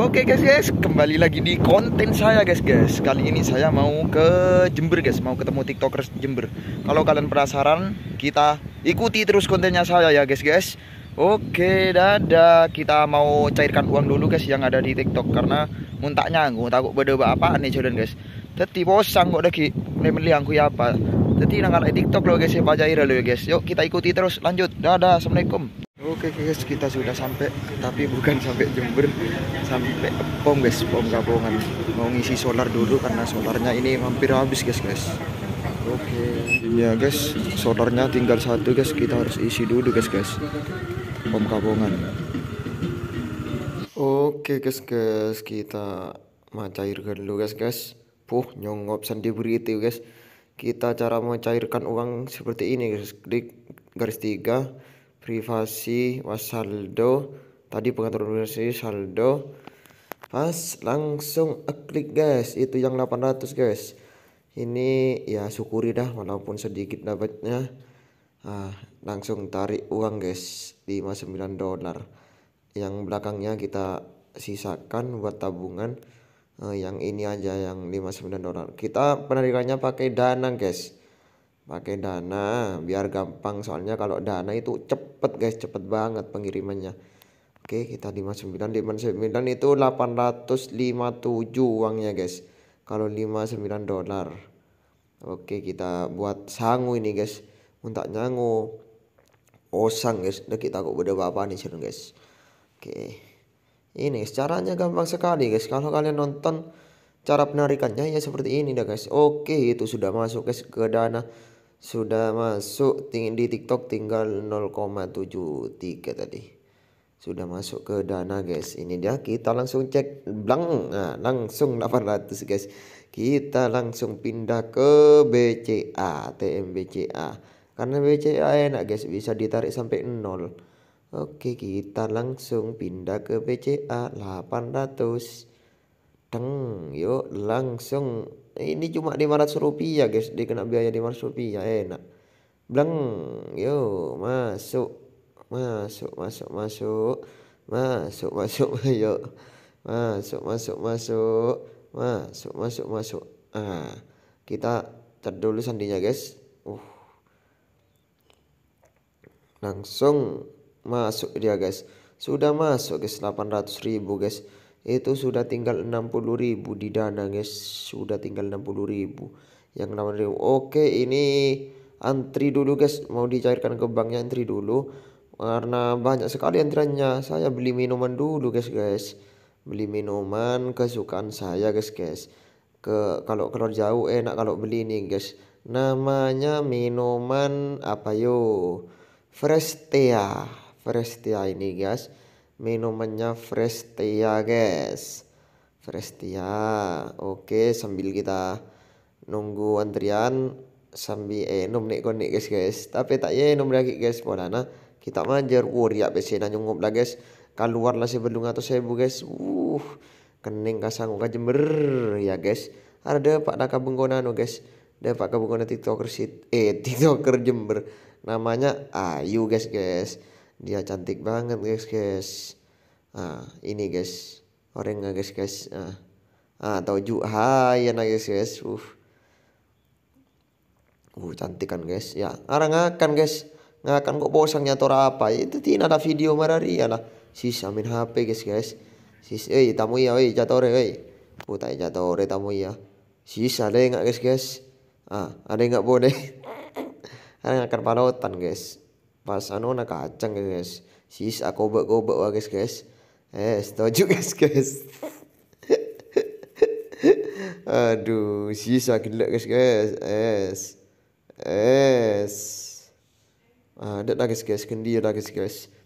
Oke guys guys, kembali lagi di konten saya guys guys. Kali ini saya mau ke Jember guys, mau ketemu tiktokers Jember. Kalau kalian penasaran, kita ikuti terus kontennya saya ya guys guys. Oke, dadah. Kita mau cairkan uang dulu guys yang ada di tiktok karena muntaknya aku takut beda apa nih jalan guys. Tapi bosan kok lagi memilih aku ya apa. Tadi nang tiktok lo guys, ya pajair lo guys. Yuk kita ikuti terus. Lanjut. Dadah. Assalamualaikum. Oke okay, guys, kita sudah sampai, tapi bukan sampai Jember, sampai Pom guys, Pom gabungan. Mau ngisi solar dulu karena solarnya ini hampir habis guys guys. Oke. Okay. Iya guys, solarnya tinggal satu guys, kita harus isi dulu guys guys. Pom gabungan. Oke okay, guys guys, kita mencairkan dulu guys guys. Puh, nyongop sendiri guys. Kita cara mencairkan uang seperti ini guys, klik garis tiga privasi was saldo tadi pengaturan privasi saldo pas langsung klik guys itu yang 800 guys ini ya syukuri dah walaupun sedikit dapatnya ah, langsung tarik uang guys 59 dolar yang belakangnya kita sisakan buat tabungan eh, yang ini aja yang 59 dolar kita penarikannya pakai dana guys pakai dana biar gampang soalnya kalau dana itu cepet guys cepet banget pengirimannya oke kita 59 59 itu 857 uangnya guys kalau 59 dolar oke kita buat sangu ini guys untuk nyangu osang guys udah kita kok beda bapak nih sih guys oke ini caranya gampang sekali guys kalau kalian nonton cara penarikannya ya seperti ini dah guys oke itu sudah masuk guys ke dana sudah masuk tinggi di TikTok tinggal 0,73 tadi sudah masuk ke dana guys ini dia kita langsung cek blang nah, langsung 800 guys kita langsung pindah ke BCA TM BCA karena BCA enak guys bisa ditarik sampai 0 Oke kita langsung pindah ke BCA 800 teng yuk langsung ini cuma 500 rupiah guys dikena kena biaya 500 rupiah enak bleng yo masuk masuk masuk masuk masuk masuk yuk masuk masuk masuk masuk masuk masuk ah kita terdulu sandinya guys uh langsung masuk dia guys sudah masuk guys ratus ribu guys itu sudah tinggal 60.000 di dana guys sudah tinggal ribu yang ribu oke ini antri dulu guys mau dicairkan ke banknya antri dulu karena banyak sekali antriannya saya beli minuman dulu guys guys beli minuman kesukaan saya guys guys ke kalau keluar jauh enak kalau beli ini guys namanya minuman apa yo Frestia Frestia ini guys minumannya fresh Frestia guys fresh Frestia oke sambil kita nunggu antrian sambil enom eh, nek konek guys guys tapi tak ya enom lagi guys podana kita ya wuriak besena nyungup lah guys keluar lah sebelum atau bu guys uh kening kasang uka jember ya guys ada pak daka bengkona no guys ada pak kabunggona tiktoker sit eh tiktoker jember namanya ayu guys guys dia cantik banget guys guys ah ini guys orangnya guys guys ah ah atau juha ya nah guys guys uh uh cantik kan guys ya arang akan guys ngakan kok bosannya tora apa itu tina ada video marari ya lah sis amin hp guys guys sis eh tamu ya eh jatore eh putai eh, jatore tamu ya sis ada nggak guys guys ah ada nggak boleh orang akan palotan guys pas anu na kacang guys sisa ah, kobak-kobak wah guys guys eh setuju guys guys aduh sisa ah, gila guys guys es es ah, ada ah, dah guys guys kendi dah guys guys